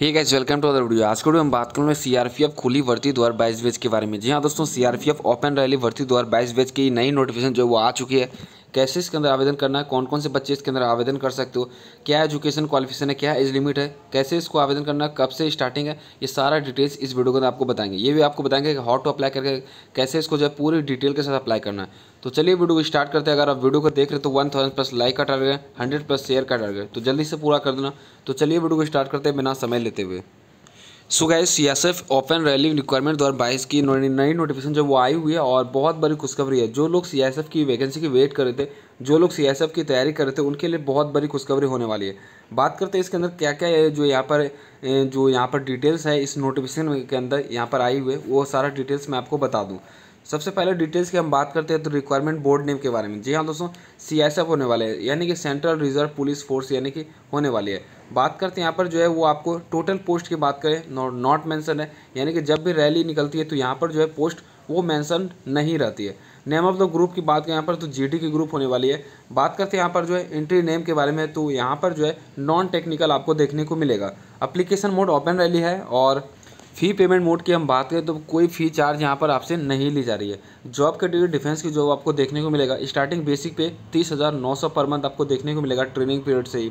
ठीक है welcome to other video आज के वीडियो हम बात करेंगे सीआरपीएफ खुली भर्ती दो हज़ार बेच के बारे में जी हाँ दोस्तों सीआरपीएफ ओपन रैली भर्ती दो हज़ार बेच की नई नोटिफिकेशन जो वो आ चुकी है कैसे इसके अंदर आवेदन करना है कौन कौन से बच्चे इसके अंदर आवेदन कर सकते हो क्या एजुकेशन क्वालिफिकेशन है क्या एज लिमिट है कैसे इसको आवेदन करना कब से स्टार्टिंग है ये सारा डिटेल्स इस वीडियो के अंदर आपको बताएंगे ये भी आपको बताएंगे कि हाउ टू अप्लाई करके कैसे इसको जो है पूरी डिटेल के साथ अप्लाई करना है तो चलिए वीडियो को स्टार्ट करते हैं अगर आप वीडियो को देख रहे हो तो वन थाउजेंड प्लस लाइक का टारगेट हंड्रेड प्लस शेयर का टारगेट तो जल्दी से पूरा कर देना तो चलिए वीडियो को स्टार्ट करते हैं बिना समय लेते हुए so S F open rally requirement दो हज़ार बाईस की नई नोटिफिकेशन जब वो आई हुई है और बहुत बड़ी खुशखबरी है जो लोग सी एस एफ की वैकेंसी की वेट कर रहे थे जो लोग सी एस एफ की तैयारी कर रहे थे उनके लिए बहुत बड़ी खुशखबरी होने वाली है बात करते हैं इसके अंदर क्या क्या है जो यहाँ पर जो यहाँ पर डिटेल्स है इस नोटिफिकेशन के अंदर यहाँ पर आई हुई है वो सारा डिटेल्स मैं आपको बता दूँ सबसे पहले डिटेल्स की हम बात करते हैं तो रिक्वायरमेंट बोर्ड नेम के बारे में जी हाँ दोस्तों सी होने वाले हैं यानी कि सेंट्रल रिजर्व पुलिस फोर्स यानी कि होने वाली है बात करते हैं यहाँ पर जो है वो आपको टोटल पोस्ट की बात करें नॉट मैंसन है यानी कि जब भी रैली निकलती है तो यहाँ पर जो है पोस्ट वो मैंसन नहीं रहती है नेम ऑफ द ग्रुप की बात करें यहाँ पर तो डी की ग्रुप होने वाली है बात करते हैं यहाँ पर जो है एंट्री नेम के बारे में तो यहाँ पर जो है नॉन टेक्निकल आपको देखने को मिलेगा अप्लीकेशन मोड ओपन रैली है और फ़ी पेमेंट मोड की हम बात करें तो कोई फ़ी चार्ज यहाँ पर आपसे नहीं ली जा रही है जॉब कैटेगरी डिफेंस की जॉब आपको देखने को मिलेगा स्टार्टिंग बेसिक पे तीस हज़ार नौ सौ पर मंथ आपको देखने को मिलेगा ट्रेनिंग पीरियड से ही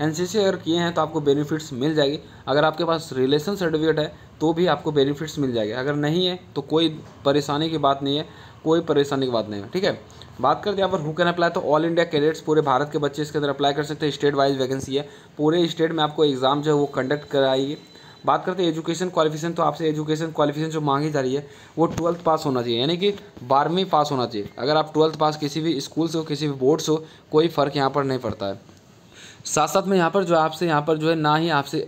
एन अगर किए हैं तो आपको बेनिफिट्स मिल जाएगी अगर आपके पास रिलेशन सर्टिफिकेट है तो भी आपको बेनिफिट्स मिल जाएगी अगर नहीं है तो कोई परेशानी की बात नहीं है कोई परेशानी की बात नहीं है ठीक है बात करते हैं यहाँ पर हु कैन अप्लाई तो ऑल इंडिया कैडेट्स पूरे भारत के बच्चे इसके अंदर अप्लाई कर सकते हैं स्टेट वाइज वैकेंसी है पूरे स्टेट में आपको एग्ज़ाम जो है वो कंडक्ट कराएगी बात करते हैं एजुकेशन क्वालिफिकेशन तो आपसे एजुकेशन क्वालिफिकेशन जो मांगी जा रही है वो ट्वेल्थ पास होना चाहिए यानी कि बारहवीं पास होना चाहिए अगर आप ट्वेल्थ पास किसी भी स्कूल से हो किसी भी बोर्ड से हो कोई फ़र्क यहाँ पर नहीं पड़ता है साथ साथ में यहाँ पर जो आपसे यहाँ पर जो है ना ही आपसे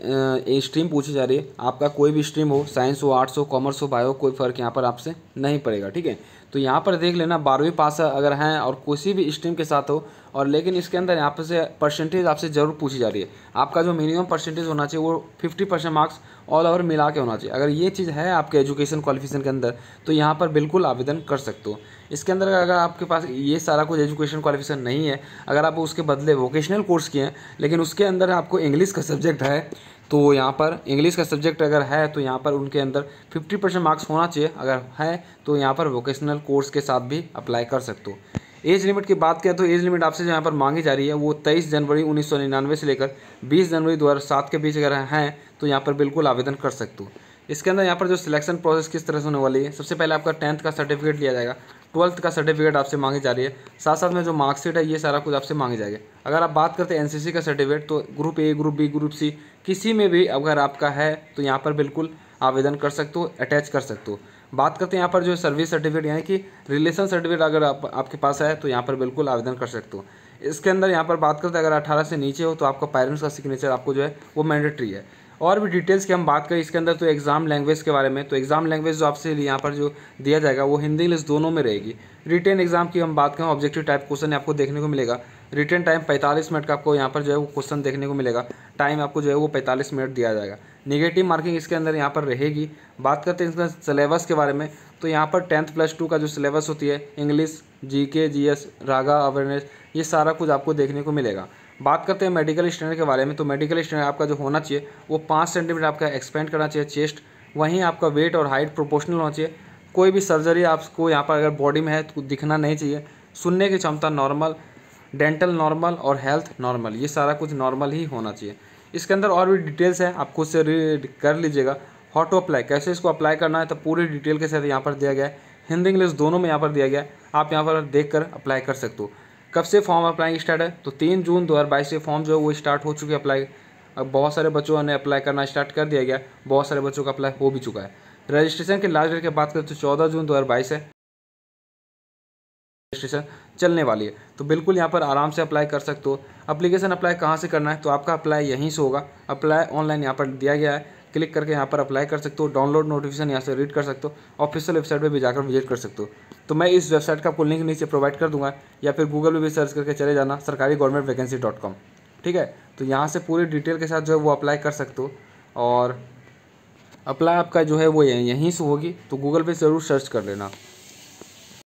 स्ट्रीम पूछी जा रही है आपका कोई भी स्ट्रीम हो साइंस हो आर्ट्स हो कॉमर्स हो बायो कोई फ़र्क यहाँ पर आपसे नहीं पड़ेगा ठीक है तो यहाँ पर देख लेना बारहवीं पास अगर हैं और किसी भी स्ट्रीम के साथ हो और लेकिन इसके अंदर यहाँ पर से परसेंटेज आपसे ज़रूर पूछी जा रही है आपका जो मिनिमम परसेंटेज होना चाहिए वो fifty percent marks all over मिला के होना चाहिए अगर ये चीज़ है आपके एजुकेशन क्वालिफिकेशन के अंदर तो यहाँ पर बिल्कुल आवेदन कर सकते हो इसके अंदर अगर आपके पास ये सारा कुछ एजुकेशन क्वालिफिकेशन नहीं है अगर आप उसके बदले वोकेशनल कोर्स किए हैं लेकिन उसके अंदर आपको इंग्लिश का सब्जेक्ट है तो यहाँ पर इंग्लिश का सब्जेक्ट अगर है तो यहाँ पर उनके अंदर 50 परसेंट मार्क्स होना चाहिए अगर है तो यहाँ पर वोकेशनल कोर्स के साथ भी अप्लाई कर सकते हो एज लिमिट की बात करें तो एज लिमिट आपसे जो यहाँ पर मांगी जा रही है वो 23 जनवरी 1999 से लेकर 20 जनवरी 2007 के बीच अगर हैं तो यहाँ पर बिल्कुल आवेदन कर सकते हो इसके अंदर यहाँ पर जो सिलेक्शन प्रोसेस किस तरह से होने वाली है सबसे पहले आपका टेंथ का सर्टिफिकेट लिया जाएगा ट्वेल्थ का सर्टिफिकेट आपसे मांगी जा रही है साथ साथ में जो मार्कशीट है ये सारा कुछ आपसे मांगे जाएगा अगर आप बात करते हैं एनसीसी का सर्टिफिकेट तो group A group B group C किसी में भी अगर आपका है तो यहाँ पर बिल्कुल आवेदन कर सकते हो अटैच कर सकते हो बात करते हैं यहाँ पर जो सर्विस सर्टिफिकेट यानी कि रिलेशन सर्टिफिकेट अगर आप, आपके पास है तो यहाँ पर बिल्कुल आवेदन कर सकते हो इसके अंदर यहाँ पर बात करते हैं अगर 18 से नीचे हो तो आपका पेरेंट्स का सिग्नेचर आपको जो है वो मैंडेट्री है और भी डिटेल्स की हम बात करें इसके अंदर तो एग्ज़ाम लैंग्वेज के बारे में तो एग्ज़ाम लैंग्वेज जो आपसे यहाँ पर जो दिया जाएगा वो हिंदी इंग्लिश दोनों में रहेगी रिटेन एग्ज़ाम की हम बात करें ऑब्जेक्टिव टाइप क्वेश्चन आपको देखने को मिलेगा रिटर्न टाइम 45 मिनट का आपको यहाँ पर जो है वो क्वेश्चन देखने को मिलेगा टाइम आपको जो है वो 45 मिनट दिया जाएगा निगेटिव मार्किंग इसके अंदर यहाँ पर रहेगी बात करते हैं इसका सिलेबस के बारे में तो यहाँ पर टेंथ प्लस टू का जो सिलेबस होती है इंग्लिश जी के जी एस रागा अवेयरनेस ये सारा कुछ आपको देखने को मिलेगा बात करते हैं मेडिकल स्टैंडर्ड के बारे में तो मेडिकल स्टैंडर्ड आपका जो होना चाहिए वो पाँच सेंटीमीटर आपका एक्सपेंड करना चाहिए चेस्ट वहीं आपका वेट और हाइट प्रोपोर्शनल होना चाहिए कोई भी सर्जरी आपको यहाँ पर अगर बॉडी में है तो दिखना नहीं चाहिए सुनने की क्षमता नॉर्मल डेंटल नॉर्मल और हेल्थ नॉर्मल ये सारा कुछ नॉर्मल ही होना चाहिए इसके अंदर और भी डिटेल्स है आप खुद से रीड कर लीजिएगा हॉट अप्लाई कैसे इसको अप्लाई करना है तो पूरी डिटेल के साथ यहाँ पर दिया गया है हिंदी इंग्लिश दोनों में यहाँ पर दिया गया है आप यहाँ पर देख कर अप्लाई कर सकते हो कब से फॉर्म अप्लाई स्टार्ट है तो तीन जून बाईस से फॉर्म जो है वो स्टार्ट हो चुकी है अप्लाई अब बहुत सारे बच्चों ने अप्लाई करना स्टार्ट कर दिया गया बहुत सारे बच्चों का अप्लाई हो भी चुका है रजिस्ट्रेशन के लास्ट डेट की बात करें तो चौदह जून दो है रजिस्ट्रेशन चलने वाली है तो बिल्कुल यहाँ पर आराम से अप्लाई कर सकते हो अप्लीकेशन अप्लाई कहाँ से करना है तो आपका अप्लाई यहीं से होगा अप्लाई ऑनलाइन यहाँ पर दिया गया है क्लिक करके यहाँ पर अप्लाई कर सकते हो डाउनलोड नोटिफिकेशन यहाँ से रीड कर सकते हो ऑफिशियल वेबसाइट पे भी जाकर विजिट कर सकते हो तो मैं इस वेबसाइट का आपको लिंक नीचे प्रोवाइड कर दूंगा या फिर गूगल पे भी सर्च करके चले जाना सरकारी गवर्नमेंट वैकेंसी डॉट कॉम ठीक है तो यहाँ से पूरी डिटेल के साथ जो है वो अप्लाई कर सकते हो और अप्लाई आपका जो है वो यहीं से होगी तो गूगल पर ज़रूर सर्च कर लेना